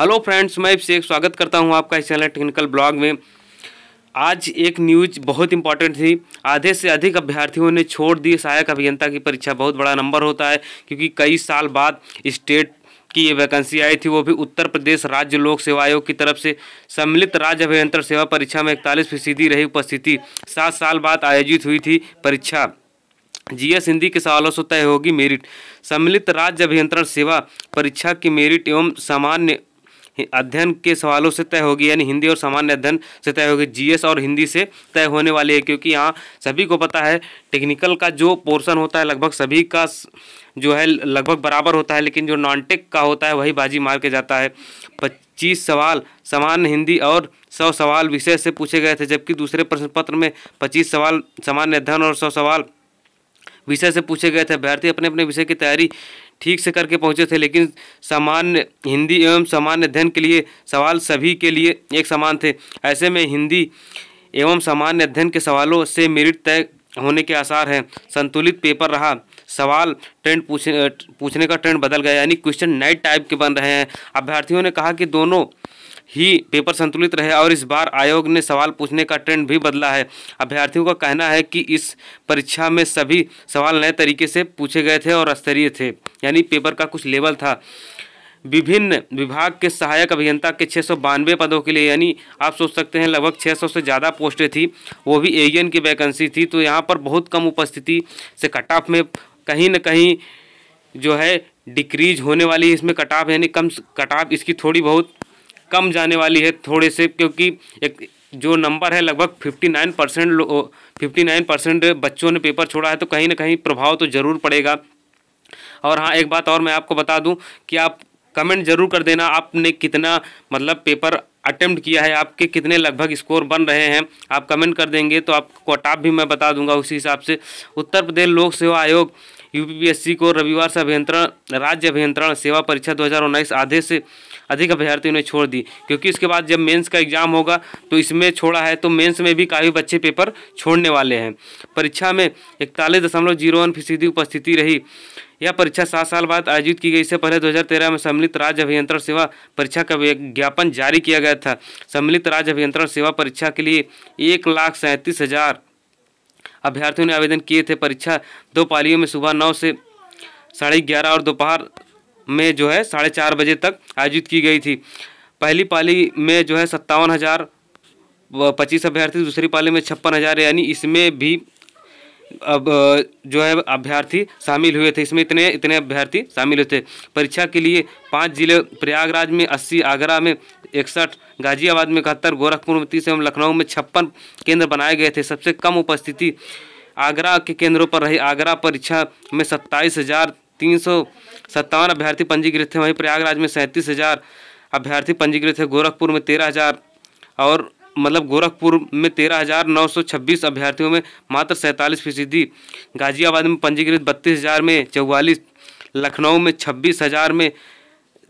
hello friends मैं एक स्वागत करता हूं आपका इस चैनल टेक्निकल ब्लॉग में आज एक न्यूज बहुत इंपॉर्टेंट थी आधे से अधिक अभ्यर्थियों ने छोड़ दी सहायक अभियंता की परीक्षा बहुत बड़ा नंबर होता है क्योंकि कई साल बाद स्टेट की ये वैकेंसी आई थी वो भी उत्तर प्रदेश राज्य लोक सेवा आयोग की तरफ से सम्मिलित राज्य अभियंत्र सेवा परीक्षा में इकतालीस फीसदी रही उपस्थिति सात साल बाद आयोजित हुई थी परीक्षा जीएस हिंदी के सवालों से तय होगी मेरिट सम्मिलित राज्य अभियंत्रण सेवा परीक्षा की मेरिट एवं सामान्य अध्ययन के सवालों से तय होगी यानी हिंदी और सामान्य अध्ययन से तय होगी जीएस और हिंदी से तय होने वाली है क्योंकि यहाँ सभी को पता है टेक्निकल का जो पोर्सन होता है लगभग सभी का जो है लगभग बराबर होता है लेकिन जो नॉन टेक का होता है वही बाजी मार के जाता है पच्चीस सवाल सामान्य हिंदी और सौ सवाल विषय से पूछे गए थे जबकि दूसरे प्रश्न पत्र में पच्चीस सवाल सामान्य अध्ययन और सौ सवाल विषय से पूछे गए थे अभ्यर्थी अपने अपने विषय की तैयारी ठीक से करके पहुँचे थे लेकिन सामान्य हिंदी एवं सामान्य अध्ययन के लिए सवाल सभी के लिए एक समान थे ऐसे में हिंदी एवं सामान्य अध्ययन के सवालों से मेरिट तय होने के आसार हैं संतुलित पेपर रहा सवाल ट्रेंड पूछने पूछने का ट्रेंड बदल गया यानी क्वेश्चन नाइट टाइप के बन रहे हैं अभ्यर्थियों ने कहा कि दोनों ही पेपर संतुलित रहे और इस बार आयोग ने सवाल पूछने का ट्रेंड भी बदला है अभ्यर्थियों का कहना है कि इस परीक्षा में सभी सवाल नए तरीके से पूछे गए थे और स्तरीय थे यानी पेपर का कुछ लेवल था विभिन्न विभाग के सहायक अभियंता के छः बानवे पदों के लिए यानी आप सोच सकते हैं लगभग 600 से ज़्यादा पोस्टें थी वो भी ए की वैकेंसी थी तो यहाँ पर बहुत कम उपस्थिति से कट ऑफ में कहीं ना कहीं जो है डिक्रीज होने वाली इसमें कट ऑफ यानी कम कट ऑफ इसकी थोड़ी बहुत कम जाने वाली है थोड़े से क्योंकि एक जो नंबर है लगभग fifty nine percent fifty nine percent बच्चों ने पेपर छोड़ा है तो कहीं ना कहीं प्रभाव तो ज़रूर पड़ेगा और हाँ एक बात और मैं आपको बता दूं कि आप कमेंट ज़रूर कर देना आपने कितना मतलब पेपर अटेम्प्ट किया है आपके कितने लगभग स्कोर बन रहे हैं आप कमेंट कर देंगे तो आपको टॉप भी मैं बता दूंगा उसी हिसाब से उत्तर प्रदेश लोक सेवा आयोग यूपीपीएससी को रविवार से अभियंत्रण राज्य अभियंत्रण सेवा परीक्षा 2019 आधे से अधिक अभ्यर्थियों ने छोड़ दी क्योंकि उसके बाद जब मेंस का एग्ज़ाम होगा तो इसमें छोड़ा है तो मेंस में भी काफ़ी बच्चे पेपर छोड़ने वाले हैं परीक्षा में इकतालीस दशमलव जीरो वन फीसदी उपस्थिति रही यह परीक्षा सात साल बाद आयोजित की गई इससे पहले 2013 में सम्मिलित राज्य अभियंत्रण सेवा परीक्षा का विज्ञापन जारी किया गया था सम्मिलित राज्य अभियंत्रण सेवा परीक्षा के लिए एक लाख सैंतीस हज़ार अभ्यर्थियों ने आवेदन किए थे परीक्षा दो पालियों में सुबह नौ से साढ़े ग्यारह और दोपहर में जो है साढ़े चार बजे तक आयोजित की गई थी पहली पाली में जो है सत्तावन हज़ार पच्चीस अभ्यर्थी दूसरी पाली में छप्पन हज़ार यानी इसमें भी अब जो है अभ्यर्थी शामिल हुए थे इसमें इतने इतने अभ्यर्थी शामिल हुए थे परीक्षा के लिए पाँच जिले प्रयागराज में अस्सी आगरा में इकसठ गाजियाबाद में इकहत्तर गोरखपुर में तीस एवं लखनऊ में छप्पन केंद्र बनाए गए थे सबसे कम उपस्थिति आगरा के केंद्रों पर रही आगरा परीक्षा में सत्ताईस हज़ार तीन सौ सत्तावन अभ्यर्थी पंजीकृत थे वहीं प्रयागराज में सैंतीस हज़ार अभ्यर्थी पंजीकृत थे गोरखपुर में तेरह हज़ार और मतलब गोरखपुर में तेरह हज़ार नौ सौ छब्बीस अभ्यर्थियों में मात्र सैंतालीस फीसदी गाजियाबाद में पंजीकृत बत्तीस हज़ार में चौवालीस लखनऊ में छब्बीस हज़ार में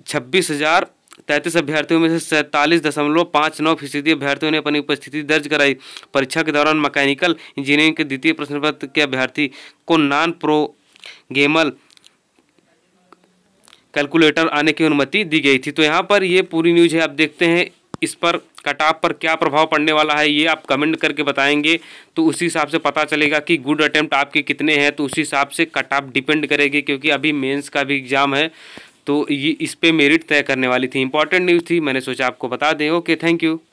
छब्बीस हज़ार तैंतीस अभ्यर्थियों में से सैंतालीस दशमलव पाँच नौ फीसदी अभ्यर्थियों ने अपनी उपस्थिति दर्ज कराई परीक्षा के दौरान मैकेनिकल इंजीनियरिंग के द्वितीय प्रश्न पत्र के अभ्यर्थी को नॉन प्रोगेमल कैलकुलेटर आने की अनुमति दी गई थी तो यहाँ पर ये पूरी न्यूज़ है आप देखते हैं इस पर ऑफ पर क्या प्रभाव पड़ने वाला है ये आप कमेंट करके बताएंगे तो उसी हिसाब से पता चलेगा कि गुड अटैम्प्ट आपके कितने हैं तो उसी हिसाब से कटाव डिपेंड करेगी क्योंकि अभी मेंस का भी एग्ज़ाम है तो ये इस पर मेरिट तय करने वाली थी इंपॉर्टेंट न्यूज़ थी मैंने सोचा आपको बता दें ओके थैंक यू